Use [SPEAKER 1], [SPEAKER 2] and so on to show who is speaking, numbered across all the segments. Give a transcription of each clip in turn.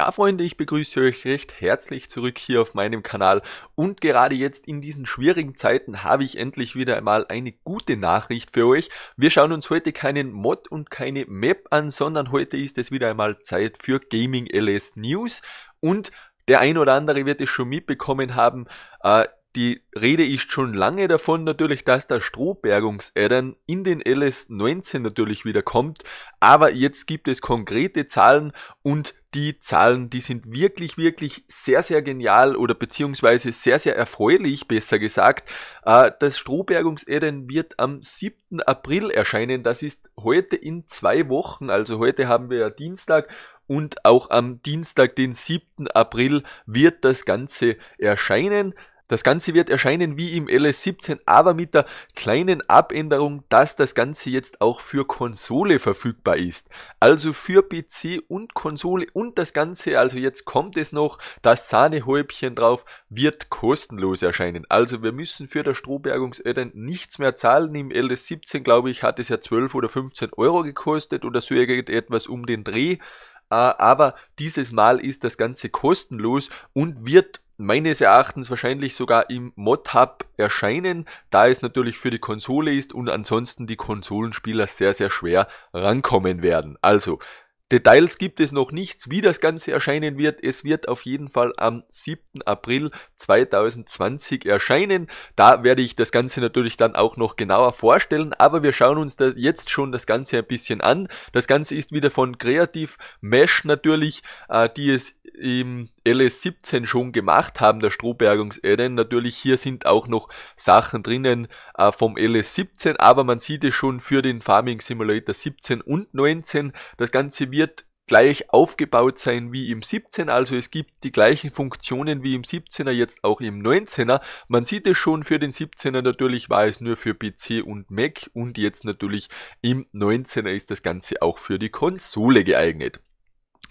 [SPEAKER 1] Ja, Freunde, ich begrüße euch recht herzlich zurück hier auf meinem Kanal und gerade jetzt in diesen schwierigen Zeiten habe ich endlich wieder einmal eine gute Nachricht für euch. Wir schauen uns heute keinen Mod und keine Map an, sondern heute ist es wieder einmal Zeit für Gaming LS News und der ein oder andere wird es schon mitbekommen haben. Äh, die Rede ist schon lange davon natürlich, dass der Strohbergungs-Addon in den LS19 natürlich wieder kommt, aber jetzt gibt es konkrete Zahlen und die Zahlen, die sind wirklich, wirklich sehr, sehr genial oder beziehungsweise sehr, sehr erfreulich, besser gesagt. Äh, das Strohbergungs-Addon wird am 7. April erscheinen, das ist heute in zwei Wochen, also heute haben wir ja Dienstag und auch am Dienstag, den 7. April, wird das Ganze erscheinen. Das Ganze wird erscheinen wie im LS17, aber mit der kleinen Abänderung, dass das Ganze jetzt auch für Konsole verfügbar ist. Also für PC und Konsole und das Ganze, also jetzt kommt es noch, das Sahnehäubchen drauf, wird kostenlos erscheinen. Also wir müssen für das Strohbergungsöden nichts mehr zahlen. Im LS17, glaube ich, hat es ja 12 oder 15 Euro gekostet oder so etwas um den Dreh. Äh, aber dieses Mal ist das Ganze kostenlos und wird meines Erachtens wahrscheinlich sogar im Mod-Hub erscheinen, da es natürlich für die Konsole ist und ansonsten die Konsolenspieler sehr, sehr schwer rankommen werden. Also, Details gibt es noch nichts, wie das Ganze erscheinen wird. Es wird auf jeden Fall am 7. April 2020 erscheinen. Da werde ich das Ganze natürlich dann auch noch genauer vorstellen, aber wir schauen uns da jetzt schon das Ganze ein bisschen an. Das Ganze ist wieder von Creative Mesh natürlich, äh, die es im LS17 schon gemacht haben, der strohbergungs -Aden. Natürlich hier sind auch noch Sachen drinnen äh, vom LS17, aber man sieht es schon für den Farming Simulator 17 und 19. Das Ganze wird gleich aufgebaut sein wie im 17, also es gibt die gleichen Funktionen wie im 17er, jetzt auch im 19er. Man sieht es schon für den 17er natürlich war es nur für PC und Mac und jetzt natürlich im 19er ist das Ganze auch für die Konsole geeignet.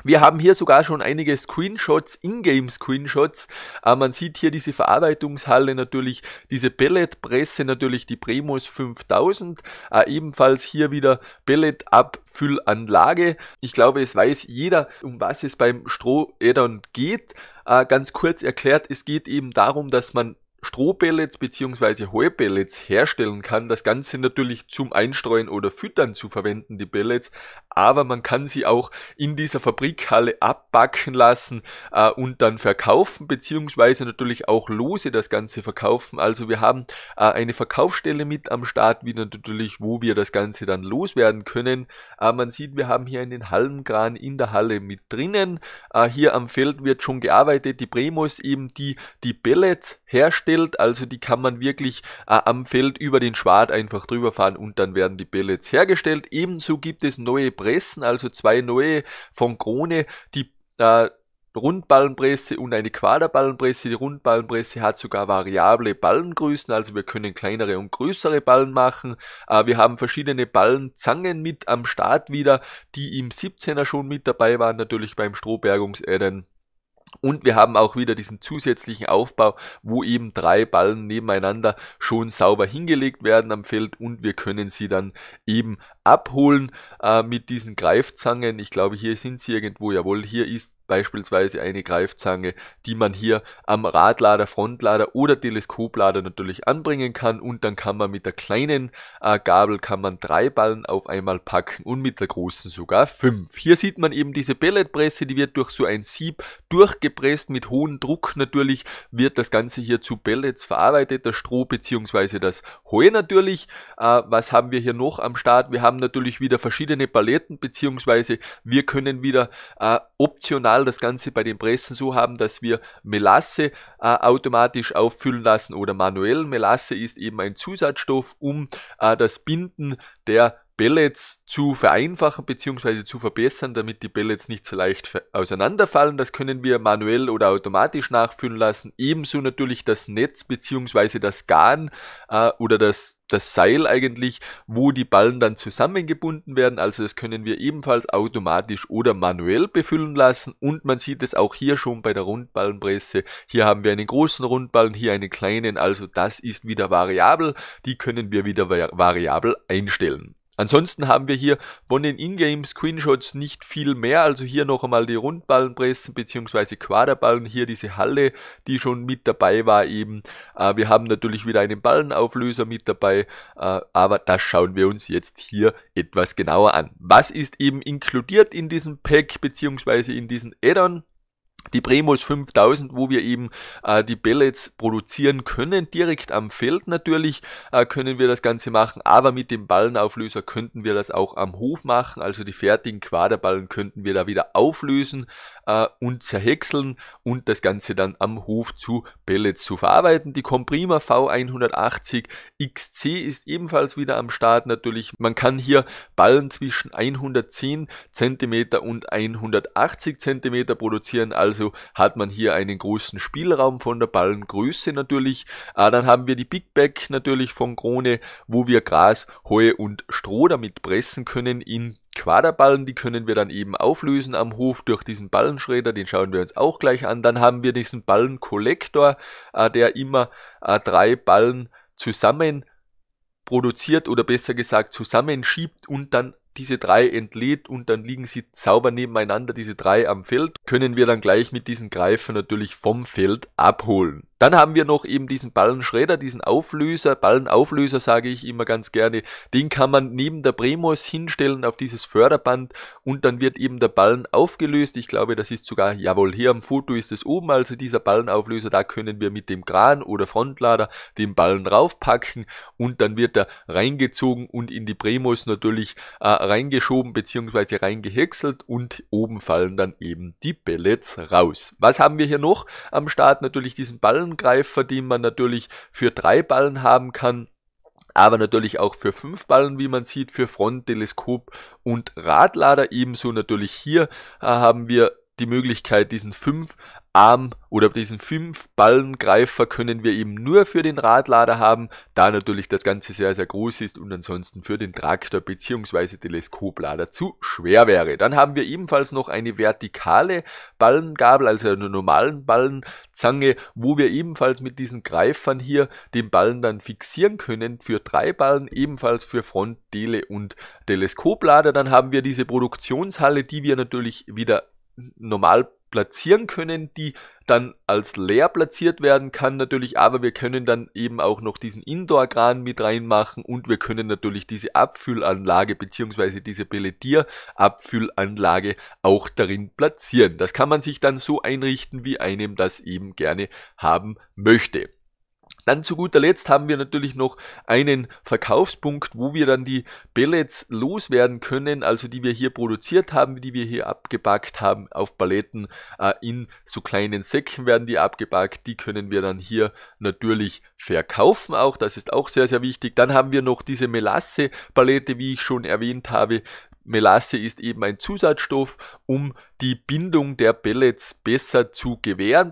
[SPEAKER 1] Wir haben hier sogar schon einige Screenshots, Ingame-Screenshots. Äh, man sieht hier diese Verarbeitungshalle natürlich, diese Pelletpresse natürlich, die Premos 5000. Äh, ebenfalls hier wieder Pelletabfüllanlage. Ich glaube, es weiß jeder, um was es beim Strohädern geht. Äh, ganz kurz erklärt, es geht eben darum, dass man Strohpellets bzw. Heupellets herstellen kann. Das Ganze natürlich zum Einstreuen oder Füttern zu verwenden, die Pellets, aber man kann sie auch in dieser Fabrikhalle abbacken lassen äh, und dann verkaufen, beziehungsweise natürlich auch lose das Ganze verkaufen. Also wir haben äh, eine Verkaufsstelle mit am Start, wieder natürlich, wo wir das Ganze dann loswerden können. Äh, man sieht, wir haben hier einen Halmkran in der Halle mit drinnen. Äh, hier am Feld wird schon gearbeitet, die Premos eben, die die Pellets herstellen hergestellt, also die kann man wirklich äh, am Feld über den Schwad einfach drüber fahren und dann werden die Pellets hergestellt. Ebenso gibt es neue Pressen, also zwei neue von Krone, die äh, Rundballenpresse und eine Quaderballenpresse. Die Rundballenpresse hat sogar variable Ballengrößen, also wir können kleinere und größere Ballen machen. Äh, wir haben verschiedene Ballenzangen mit am Start wieder, die im 17er schon mit dabei waren, natürlich beim strohbergungs Strohbergungsrennen und wir haben auch wieder diesen zusätzlichen Aufbau, wo eben drei Ballen nebeneinander schon sauber hingelegt werden am Feld und wir können sie dann eben abholen äh, mit diesen Greifzangen. Ich glaube, hier sind sie irgendwo, jawohl, hier ist beispielsweise eine Greifzange, die man hier am Radlader, Frontlader oder Teleskoplader natürlich anbringen kann und dann kann man mit der kleinen äh, Gabel kann man drei Ballen auf einmal packen und mit der großen sogar fünf. Hier sieht man eben diese Pelletpresse, die wird durch so ein Sieb durchgepresst mit hohem Druck natürlich wird das Ganze hier zu Pellets verarbeitet, das Stroh bzw. das Heu natürlich. Äh, was haben wir hier noch am Start? Wir haben natürlich wieder verschiedene Paletten bzw. wir können wieder äh, optional Fall das Ganze bei den Pressen so haben, dass wir Melasse äh, automatisch auffüllen lassen oder manuell. Melasse ist eben ein Zusatzstoff, um äh, das Binden der Bellets zu vereinfachen bzw. zu verbessern, damit die Bellets nicht so leicht auseinanderfallen. Das können wir manuell oder automatisch nachfüllen lassen. Ebenso natürlich das Netz bzw. das Garn äh, oder das, das Seil eigentlich, wo die Ballen dann zusammengebunden werden. Also das können wir ebenfalls automatisch oder manuell befüllen lassen. Und man sieht es auch hier schon bei der Rundballenpresse. Hier haben wir einen großen Rundballen, hier einen kleinen. Also das ist wieder variabel. Die können wir wieder variabel einstellen. Ansonsten haben wir hier von den Ingame-Screenshots nicht viel mehr. Also hier noch einmal die Rundballenpressen bzw. Quaderballen. Hier diese Halle, die schon mit dabei war eben. Äh, wir haben natürlich wieder einen Ballenauflöser mit dabei. Äh, aber das schauen wir uns jetzt hier etwas genauer an. Was ist eben inkludiert in diesem Pack bzw. in diesen Addon? die Premos 5000, wo wir eben äh, die Pellets produzieren können, direkt am Feld natürlich äh, können wir das Ganze machen, aber mit dem Ballenauflöser könnten wir das auch am Hof machen, also die fertigen Quaderballen könnten wir da wieder auflösen äh, und zerhäckseln und das Ganze dann am Hof zu Pellets zu verarbeiten. Die Comprima V180 XC ist ebenfalls wieder am Start natürlich. Man kann hier Ballen zwischen 110 cm und 180 cm produzieren, also hat man hier einen großen Spielraum von der Ballengröße natürlich. Äh, dann haben wir die Big Bag natürlich von Krone, wo wir Gras, Heu und Stroh damit pressen können in Quaderballen, die können wir dann eben auflösen am Hof durch diesen Ballenschredder, den schauen wir uns auch gleich an. Dann haben wir diesen Ballenkollektor, äh, der immer äh, drei Ballen zusammen produziert oder besser gesagt zusammenschiebt und dann diese drei entlädt und dann liegen sie sauber nebeneinander, diese drei am Feld, können wir dann gleich mit diesen Greifen natürlich vom Feld abholen. Dann haben wir noch eben diesen Ballenschredder, diesen Auflöser, Ballenauflöser sage ich immer ganz gerne. Den kann man neben der Bremos hinstellen auf dieses Förderband und dann wird eben der Ballen aufgelöst. Ich glaube, das ist sogar, jawohl, hier am Foto ist es oben, also dieser Ballenauflöser, da können wir mit dem Kran oder Frontlader den Ballen raufpacken und dann wird er reingezogen und in die Bremos natürlich äh, reingeschoben bzw. reingehäckselt und oben fallen dann eben die Pellets raus. Was haben wir hier noch am Start? Natürlich diesen Ballen Ballengreifer, die man natürlich für drei Ballen haben kann aber natürlich auch für fünf Ballen, wie man sieht, für Front, Teleskop und Radlader. Ebenso natürlich hier äh, haben wir die Möglichkeit, diesen fünf Arm oder diesen fünf Ballengreifer können wir eben nur für den Radlader haben, da natürlich das Ganze sehr, sehr groß ist und ansonsten für den Traktor bzw. Teleskoplader zu schwer wäre. Dann haben wir ebenfalls noch eine vertikale Ballengabel, also eine normalen Ballenzange, wo wir ebenfalls mit diesen Greifern hier den Ballen dann fixieren können für drei Ballen, ebenfalls für Front, Dele und Teleskoplader. Dann haben wir diese Produktionshalle, die wir natürlich wieder normal platzieren können, die dann als leer platziert werden kann natürlich, aber wir können dann eben auch noch diesen Indoor-Kran mit reinmachen und wir können natürlich diese Abfüllanlage beziehungsweise diese Pelletier-Abfüllanlage auch darin platzieren. Das kann man sich dann so einrichten, wie einem das eben gerne haben möchte. Dann zu guter Letzt haben wir natürlich noch einen Verkaufspunkt, wo wir dann die Billets loswerden können, also die wir hier produziert haben, die wir hier abgepackt haben auf Paletten. Äh, in so kleinen Säcken werden die abgepackt, die können wir dann hier natürlich verkaufen auch, das ist auch sehr, sehr wichtig. Dann haben wir noch diese Melasse-Palette, wie ich schon erwähnt habe, Melasse ist eben ein Zusatzstoff, um die Bindung der Pellets besser zu gewähren,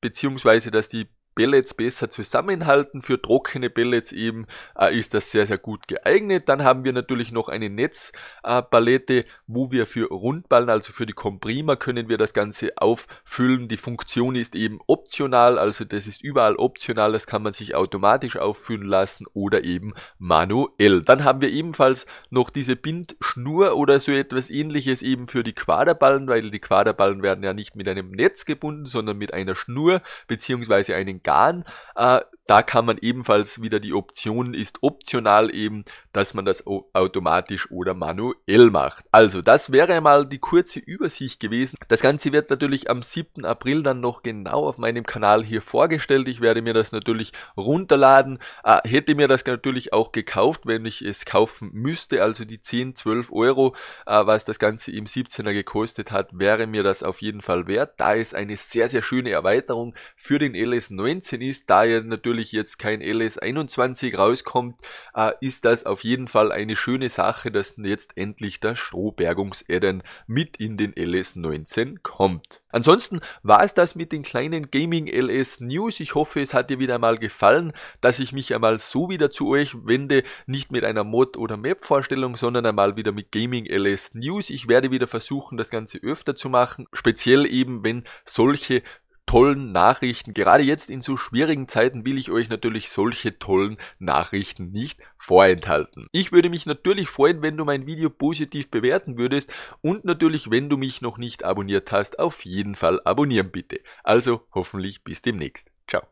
[SPEAKER 1] beziehungsweise dass die Billets besser zusammenhalten. Für trockene Billets eben äh, ist das sehr, sehr gut geeignet. Dann haben wir natürlich noch eine Netzpalette, äh, wo wir für Rundballen, also für die Komprima, können wir das Ganze auffüllen. Die Funktion ist eben optional, also das ist überall optional, das kann man sich automatisch auffüllen lassen oder eben manuell. Dann haben wir ebenfalls noch diese Bindschnur oder so etwas ähnliches eben für die Quaderballen, weil die Quaderballen werden ja nicht mit einem Netz gebunden, sondern mit einer Schnur bzw. einem God uh, Da kann man ebenfalls wieder die Option ist optional eben, dass man das automatisch oder manuell macht. Also das wäre mal die kurze Übersicht gewesen. Das Ganze wird natürlich am 7. April dann noch genau auf meinem Kanal hier vorgestellt. Ich werde mir das natürlich runterladen. Äh, hätte mir das natürlich auch gekauft, wenn ich es kaufen müsste. Also die 10, 12 Euro, äh, was das Ganze im 17er gekostet hat, wäre mir das auf jeden Fall wert. Da es eine sehr, sehr schöne Erweiterung für den LS19 ist, da er natürlich natürlich jetzt kein LS21 rauskommt, äh, ist das auf jeden Fall eine schöne Sache, dass jetzt endlich das Strohbergungs-Addon mit in den LS19 kommt. Ansonsten war es das mit den kleinen Gaming LS News. Ich hoffe, es hat dir wieder mal gefallen, dass ich mich einmal so wieder zu euch wende, nicht mit einer Mod- oder Map-Vorstellung, sondern einmal wieder mit Gaming LS News. Ich werde wieder versuchen, das Ganze öfter zu machen, speziell eben, wenn solche tollen Nachrichten. Gerade jetzt in so schwierigen Zeiten will ich euch natürlich solche tollen Nachrichten nicht vorenthalten. Ich würde mich natürlich freuen, wenn du mein Video positiv bewerten würdest und natürlich, wenn du mich noch nicht abonniert hast, auf jeden Fall abonnieren bitte. Also hoffentlich bis demnächst. Ciao.